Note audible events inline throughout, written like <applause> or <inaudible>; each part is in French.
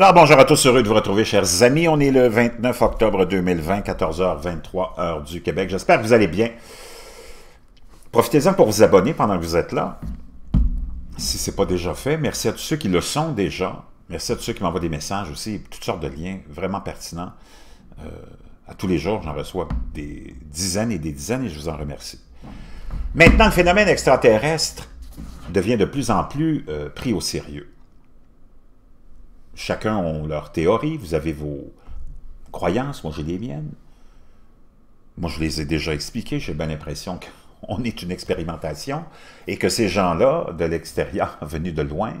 Alors bonjour à tous, heureux de vous retrouver chers amis. On est le 29 octobre 2020, 14h23 heure du Québec. J'espère que vous allez bien. Profitez-en pour vous abonner pendant que vous êtes là. Si ce n'est pas déjà fait, merci à tous ceux qui le sont déjà. Merci à tous ceux qui m'envoient des messages aussi, toutes sortes de liens vraiment pertinents. Euh, à tous les jours, j'en reçois des dizaines et des dizaines et je vous en remercie. Maintenant, le phénomène extraterrestre devient de plus en plus euh, pris au sérieux chacun a leur théorie, vous avez vos croyances, moi j'ai les miennes. Moi je les ai déjà expliquées, j'ai bien l'impression qu'on est une expérimentation et que ces gens-là, de l'extérieur, <laughs> venus de loin,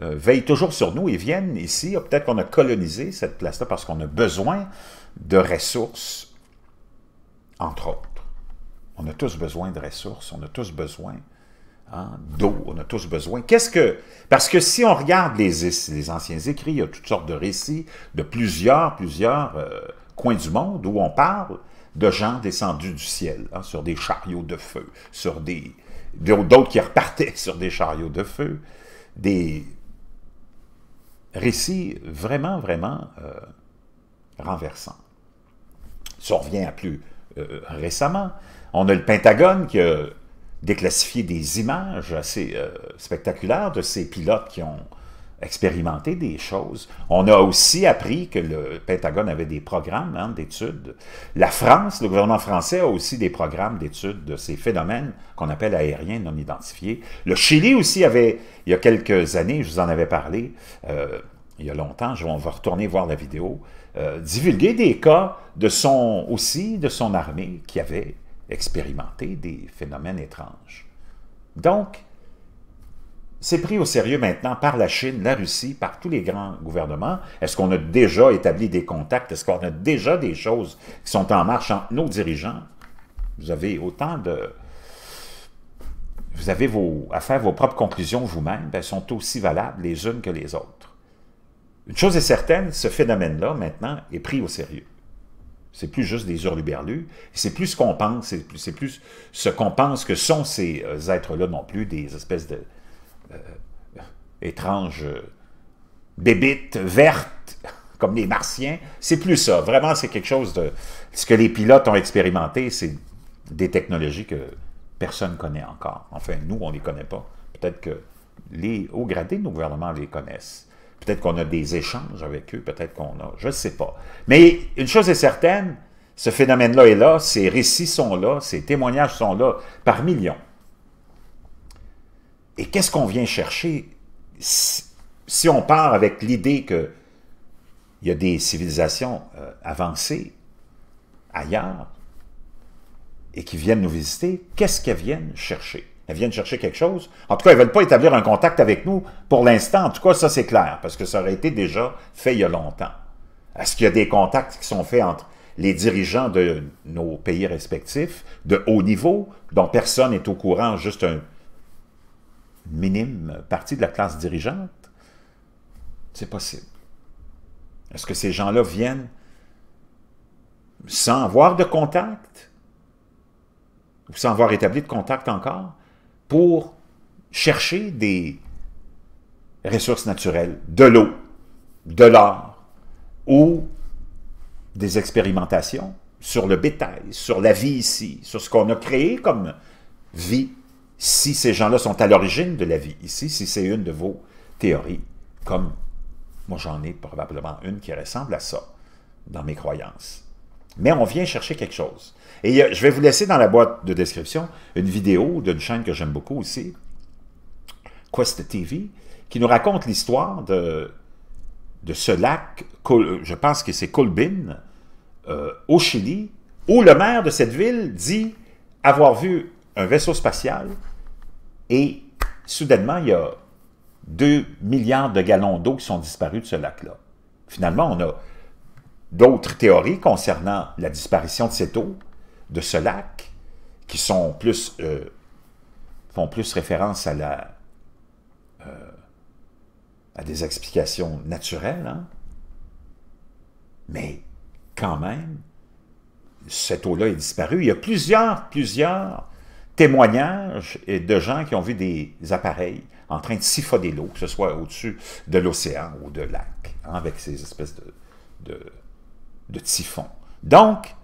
euh, veillent toujours sur nous et viennent ici. Ah, peut-être qu'on a colonisé cette place-là parce qu'on a besoin de ressources, entre autres. On a tous besoin de ressources, on a tous besoin d'eau, on a tous besoin. Qu'est-ce que... Parce que si on regarde les, anciens écrits, il y a toutes sortes de récits de plusieurs, plusieurs euh, coins du monde où on parle de gens descendus du ciel, hein, sur des chariots de feu, sur des... d'autres qui repartaient <laughs> sur des chariots de feu, des récits vraiment, vraiment euh, renversants. Si revient à plus euh, récemment, on a le Pentagone qui déclassifier des images assez euh, spectaculaires de ces pilotes qui ont expérimenté des choses. On a aussi appris que le Pentagone avait des programmes hein, d'études. La France, le gouvernement français a aussi des programmes d'études de ces phénomènes qu'on appelle aériens non identifiés. Le Chili aussi avait, il y a quelques années, je vous en avais parlé, euh, il y a longtemps, on va retourner voir la vidéo, euh, des cas de son, aussi de son armée qui avait expérimenter des phénomènes étranges. Donc, c'est pris au sérieux maintenant par la Chine, la Russie, par tous les grands gouvernements. Est-ce qu'on a déjà établi des contacts? Est-ce qu'on a déjà des choses qui sont en marche entre nos dirigeants? Vous avez autant de... Vous avez vos, à faire vos propres conclusions vous-même. Elles sont aussi valables les unes que les autres. Une chose est certaine, ce phénomène-là, maintenant, est pris au sérieux. C'est plus juste des hurluberlus. C'est plus ce qu'on pense, c'est plus, ce qu'on pense que sont ces euh, êtres-là non plus, des espèces de euh, étranges euh, bébites vertes, comme les martiens. C'est plus ça. Vraiment, c'est quelque chose de... Ce que les pilotes ont expérimenté, c'est des technologies que personne ne connaît encore. Enfin, nous, on ne les connaît pas. Peut-être que les hauts gradés de nos gouvernements les connaissent. Peut-être qu'on a des échanges avec eux, peut-être qu'on a, je ne sais pas. Mais une chose est certaine, ce phénomène-là est là, ces récits sont là, ces témoignages sont là, par millions. Et qu'est-ce qu'on vient chercher si, on part avec l'idée qu'il y a des civilisations euh, avancées ailleurs et qui viennent nous visiter, qu'est-ce qu'elles viennent chercher? Elles viennent chercher quelque chose. En tout cas, elles ne veulent pas établir un contact avec nous pour l'instant. En tout cas, ça, c'est clair, parce que ça aurait été déjà fait il y a longtemps. Est-ce qu'il y a des contacts qui sont faits entre les dirigeants de nos pays respectifs, de haut niveau, dont personne n'est au courant, juste une minime partie de la classe dirigeante? C'est possible. Est-ce que ces gens-là viennent sans avoir de contact? Ou sans avoir établi de contact encore? pour chercher des ressources naturelles, de l'eau, de l'or ou des expérimentations sur le bétail, sur la vie ici, sur ce qu'on a créé comme vie, si ces gens-là sont à l'origine de la vie ici, si c'est une de vos théories, comme moi j'en ai probablement une qui ressemble à ça dans mes croyances mais on vient chercher quelque chose. Et euh, je vais vous laisser dans la boîte de description une vidéo d'une chaîne que j'aime beaucoup aussi, Quest TV, qui nous raconte l'histoire de, de ce lac, euh, je pense que c'est Colbin, euh, au Chili, où le maire de cette ville dit avoir vu un vaisseau spatial et soudainement, il y a 2 milliards de gallons d'eau qui sont disparus de ce lac-là. Finalement, on a d'autres théories concernant la disparition de cette eau, de ce lac, qui sont plus, euh, font plus référence à, la, euh, à des explications naturelles. Hein. Mais quand même, cette eau-là est disparue. Il y a plusieurs, plusieurs témoignages de gens qui ont vu des appareils en train de siphonner l'eau, que ce soit au-dessus de l'océan ou de lac, hein, avec ces espèces de de typhon. Donc,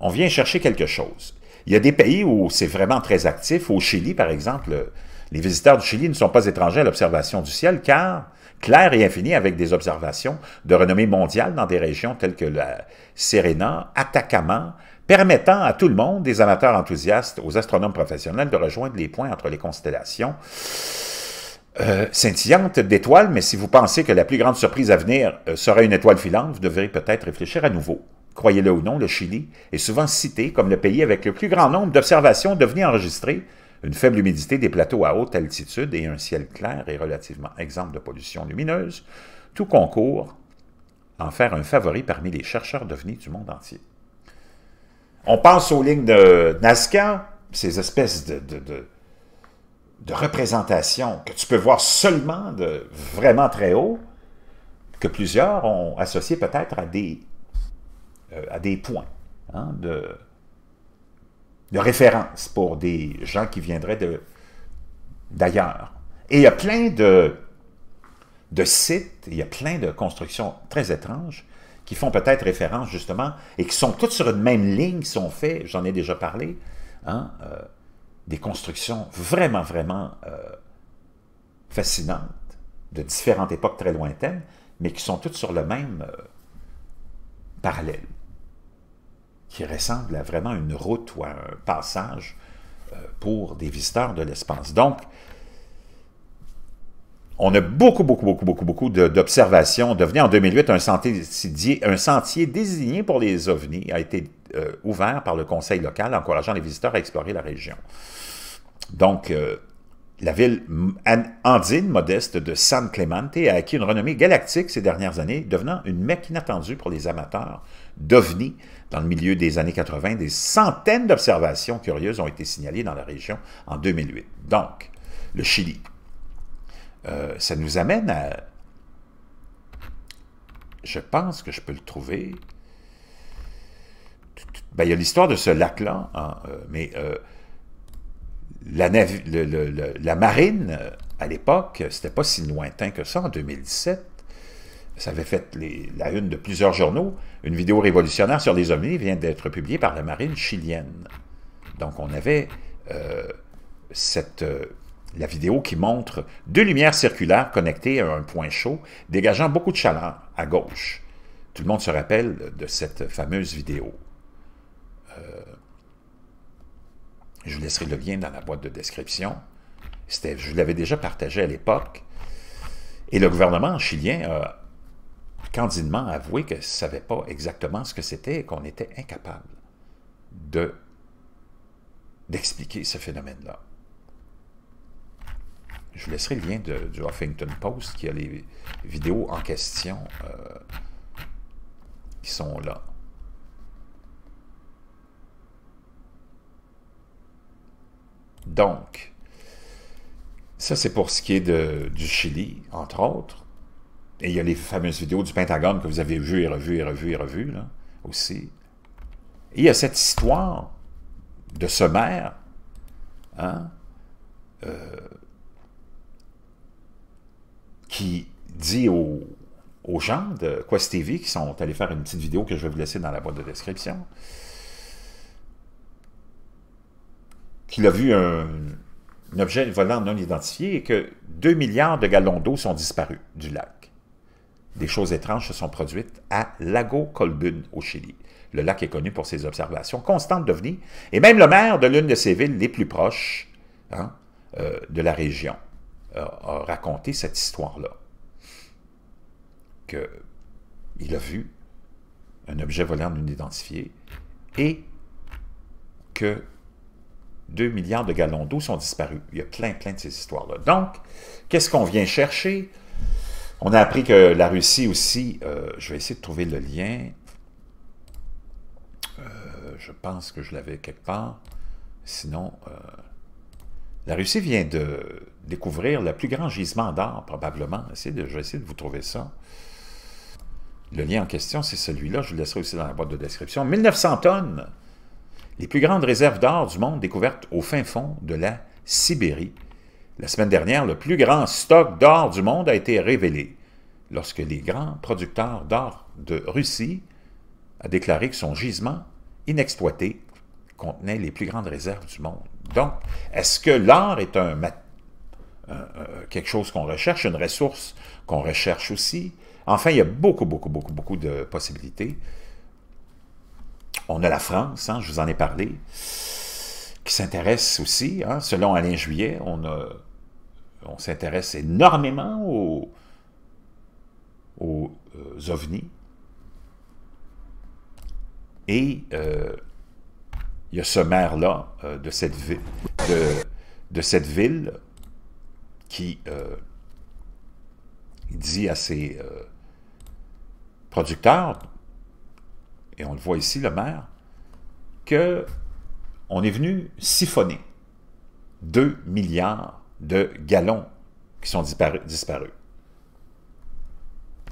on vient chercher quelque chose. Il y a des pays où c'est vraiment très actif. Au Chili, par exemple, les visiteurs du Chili ne sont pas étrangers à l'observation du ciel, car clair et infini avec des observations de renommée mondiale dans des régions telles que la Serena, Atacama, permettant à tout le monde, des amateurs enthousiastes aux astronomes professionnels, de rejoindre les points entre les constellations. Euh, scintillante d'étoiles, mais si vous pensez que la plus grande surprise à venir euh, serait une étoile filante, vous devrez peut-être réfléchir à nouveau. Croyez-le ou non, le Chili est souvent cité comme le pays avec le plus grand nombre d'observations devenues enregistrées, une faible humidité des plateaux à haute altitude et un ciel clair et relativement exempt de pollution lumineuse, tout concourt à en faire un favori parmi les chercheurs devenus du monde entier. On pense aux lignes de Nazca, ces espèces de de représentation que tu peux voir seulement de vraiment très haut, que plusieurs ont associé peut-être à des, euh, à des points hein, de, de référence pour des gens qui viendraient d'ailleurs. Et il y a plein de, sites, il y a plein de constructions très étranges qui font peut-être référence justement et qui sont toutes sur une même ligne, qui sont faits, j'en ai déjà parlé, hein, euh, des constructions vraiment, vraiment euh, fascinantes, de différentes époques très lointaines, mais qui sont toutes sur le même euh, parallèle, qui ressemblent à vraiment une route ou à un passage euh, pour des visiteurs de l'espace. Donc, on a beaucoup, beaucoup, beaucoup, beaucoup, beaucoup d'observations. Devenu en 2008 un sentier, un sentier désigné pour les ovnis, a été euh, ouvert par le conseil local encourageant les visiteurs à explorer la région. Donc, euh, la ville andine modeste de San Clemente a acquis une renommée galactique ces dernières années, devenant une mecque inattendue pour les amateurs d'OVNI. Dans le milieu des années 80, des centaines d'observations curieuses ont été signalées dans la région en 2008. Donc, le Chili. Euh, ça nous amène à... Je pense que je peux le trouver. Ben, il y a l'histoire de ce lac-là, hein, euh, mais euh, la, marine, euh, à l'époque, c'était pas si lointain que ça, en 2017. Ça avait fait la une de plusieurs journaux. Une vidéo révolutionnaire sur les ovnis vient d'être publiée par la marine chilienne. Donc, on avait cette, la vidéo qui montre deux lumières circulaires connectées à un point chaud, dégageant beaucoup de chaleur à gauche. Tout le monde se rappelle de cette fameuse vidéo. Euh, je vous laisserai le lien dans la boîte de description. Je l'avais déjà partagé à l'époque. Et le gouvernement chilien a candidement avoué que ne savait pas exactement ce que c'était et qu'on était incapable de d'expliquer ce phénomène-là. Je vous laisserai le lien du Huffington Post qui a les vidéos en question euh, qui sont là. Donc, ça c'est pour ce qui est du Chili, entre autres. Et il y a les fameuses vidéos du Pentagone que vous avez vues et revues et revues et revues, là, aussi. Et il y a cette histoire de ce maire, hein, euh, qui dit aux, aux gens de Quest TV qui sont allés faire une petite vidéo que je vais vous laisser dans la boîte de description, qu'il a vu un, objet volant non identifié et que 2 milliards de gallons d'eau sont disparus du lac. Des choses étranges se sont produites à Lago Colbun, au Chili. Le lac est connu pour ses observations constantes d'OVNI, et même le maire de l'une de ses villes les plus proches hein, euh, de la région a raconté cette histoire-là. Qu'il a vu un objet volant non identifié et que 2 milliards de gallons d'eau sont disparus. Il y a plein, plein de ces histoires-là. Donc, qu'est-ce qu'on vient chercher? On a appris que la Russie aussi, euh, je vais essayer de trouver le lien. Euh, je pense que je l'avais quelque part. Sinon, euh, la Russie vient de découvrir le plus grand gisement d'or, probablement. je vais essayer de vous trouver ça. Le lien en question, c'est celui-là. Je vous laisserai aussi dans la boîte de description. 1900 tonnes les plus grandes réserves d'or du monde découvertes au fin fond de la Sibérie. La semaine dernière, le plus grand stock d'or du monde a été révélé lorsque les grands producteurs d'or de Russie a déclaré que son gisement inexploité contenait les plus grandes réserves du monde. Donc, est-ce que l'or est un, quelque chose qu'on recherche, une ressource qu'on recherche aussi? Enfin, il y a beaucoup, beaucoup, beaucoup, beaucoup de possibilités. On a la France, hein, je vous en ai parlé, qui s'intéresse aussi, hein. selon Alain Juillet, on, on s'intéresse énormément aux, euh, ovnis. Et euh, il y a ce maire-là euh, de, cette de cette ville qui dit à ses producteurs, et on le voit ici, le maire, qu'on est venu siphonner 2 milliards de gallons qui sont disparus.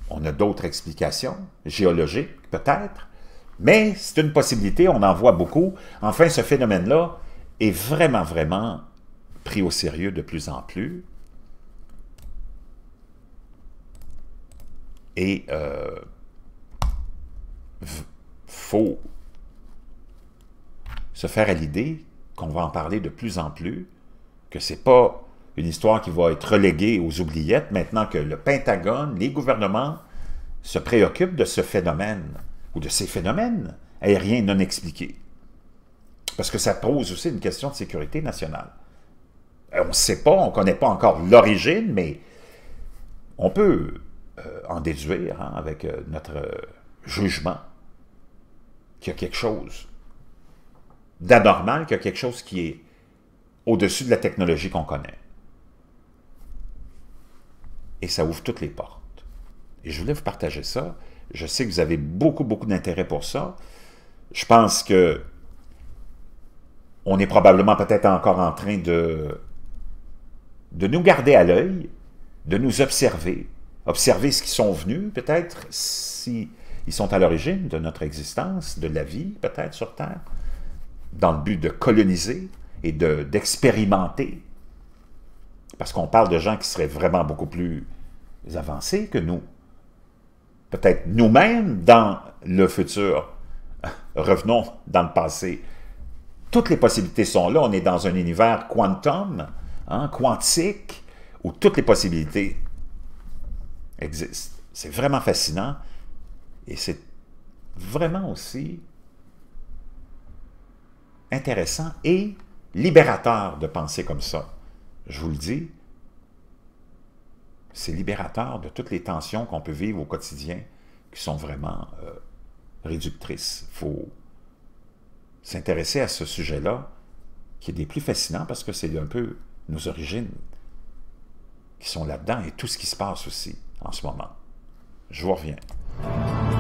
On a d'autres explications géologiques, peut-être, mais c'est une possibilité, on en voit beaucoup. Enfin, ce phénomène-là est vraiment, vraiment pris au sérieux de plus en plus. Et euh, faut se faire à l'idée qu'on va en parler de plus en plus, que c'est pas une histoire qui va être reléguée aux oubliettes maintenant que le Pentagone, les gouvernements se préoccupent de ce phénomène ou de ces phénomènes aériens non expliqués. Parce que ça pose aussi une question de sécurité nationale. Euh, on ne sait pas, on ne connaît pas encore l'origine, mais on peut euh, en déduire hein, avec euh, notre jugement qu'il y a quelque chose d'anormal, qu'il y a quelque chose qui est au-dessus de la technologie qu'on connaît. Et ça ouvre toutes les portes. Et je voulais vous partager ça. Je sais que vous avez beaucoup, beaucoup d'intérêt pour ça. Je pense que on est probablement peut-être encore en train de, de nous garder à l'œil, de nous observer, observer ce qui sont venus, peut-être si ils sont à l'origine de notre existence, de la vie peut-être sur Terre, dans le but de coloniser et d'expérimenter. Parce qu'on parle de gens qui seraient vraiment beaucoup plus avancés que nous. Peut-être nous-mêmes dans le futur. <laughs> Revenons dans le passé. Toutes les possibilités sont là. On est dans un univers quantum, hein, quantique, où toutes les possibilités existent. C'est vraiment fascinant. Et c'est vraiment aussi intéressant et libérateur de penser comme ça. Je vous le dis, c'est libérateur de toutes les tensions qu'on peut vivre au quotidien qui sont vraiment euh, réductrices. Il faut s'intéresser à ce sujet-là qui est des plus fascinants parce que c'est un peu nos origines qui sont là-dedans et tout ce qui se passe aussi en ce moment. Je vous reviens.